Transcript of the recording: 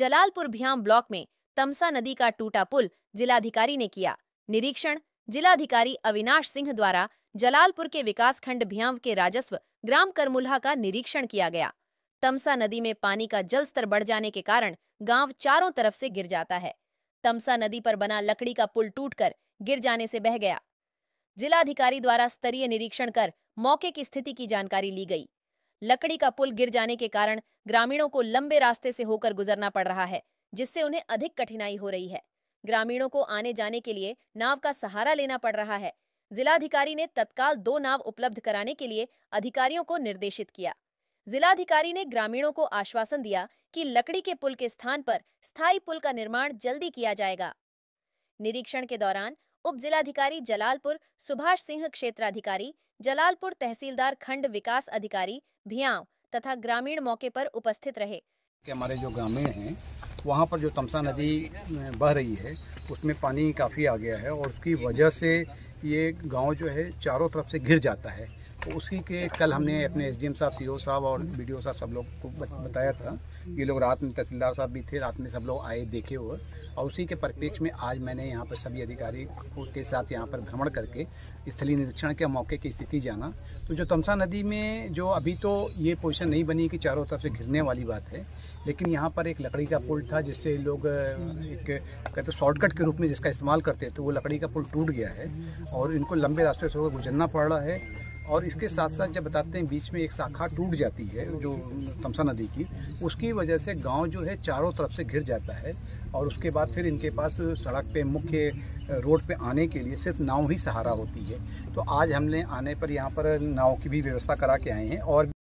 Jalalpur भ्याम block में तमसा नदी का टूटा पुल जिलाधिकारी ने किया निरीक्षण जिलाधिकारी अविनाश सिंह द्वारा जलालपुर के विकास खंड भ्याम के राजस्व ग्राम करमुल्हा का निरीक्षण किया गया तमसा नदी में पानी का जल स्तर बढ़ जाने के कारण गांव चारों तरफ से गिर जाता है तमसा नदी पर बना लकड़ी का पुल टूटकर गिर जाने से बह गया जिलाधिकारी द्वारा स्तरीय निरीक्षण कर मौके की स्थिति की जानकारी ली गई लकड़ी का पुल गिर जाने के कारण ग्रामीणों को लंबे रास्ते से होकर गुजरना पड़ रहा है जिससे उन्हें अधिक कठिनाई हो रही है ग्रामीणों को आने जाने के लिए नाव का सहारा लेना पड़ रहा है जिलाधिकारी ने तत्काल दो नाव उपलब्ध कराने के लिए अधिकारियों को निर्देशित किया जिलाधिकारी ने ग्रामीणों को आश्वासन दिया कि लकड़ी के पुल के स्थान पर स्थायी पुल का निर्माण जल्दी किया जाएगा निरीक्षण के दौरान उप जिलाधिकारी जलालपुर सुभाष सिंह क्षेत्राधिकारी जलालपुर तहसीलदार खंड विकास अधिकारी भियाव तथा ग्रामीण मौके पर उपस्थित रहे कि हमारे जो ग्रामीण हैं वहाँ पर जो तमसा नदी बह रही है उसमें पानी काफ़ी आ गया है और उसकी वजह से ये गांव जो है चारों तरफ से घिर जाता है उसी के कल हमने अपने एम साहब ओ e साहब और ओ साहब सब लोग को बताया था ये लोग रात में तहसीलदार साहब भी थे रात में सब लोग आए देखे हुए और उसी के परिप्रेक्ष्य में आज मैंने यहाँ पर सभी अधिकारी के साथ यहाँ पर भ्रमण करके स्थलीय निरीक्षण के मौके की स्थिति जाना तो जो तमसा नदी में जो अभी तो ये पोजिशन नहीं बनी कि चारों तरफ से घिरने वाली बात है लेकिन यहाँ पर एक लकड़ी का पुल था जिससे लोग एक कहते तो शॉर्टकट के रूप में जिसका इस्तेमाल करते थे तो वो लकड़ी का पुल टूट गया है और इनको लंबे रास्ते से होकर गुजरना पड़ रहा है और इसके साथ साथ जब बताते हैं बीच में एक शाखा टूट जाती है जो तमसा नदी की उसकी वजह से गांव जो है चारों तरफ से घिर जाता है और उसके बाद फिर इनके पास सड़क पे मुख्य रोड पे आने के लिए सिर्फ नाव ही सहारा होती है तो आज हमने आने पर यहाँ पर नाव की भी व्यवस्था करा के आए हैं और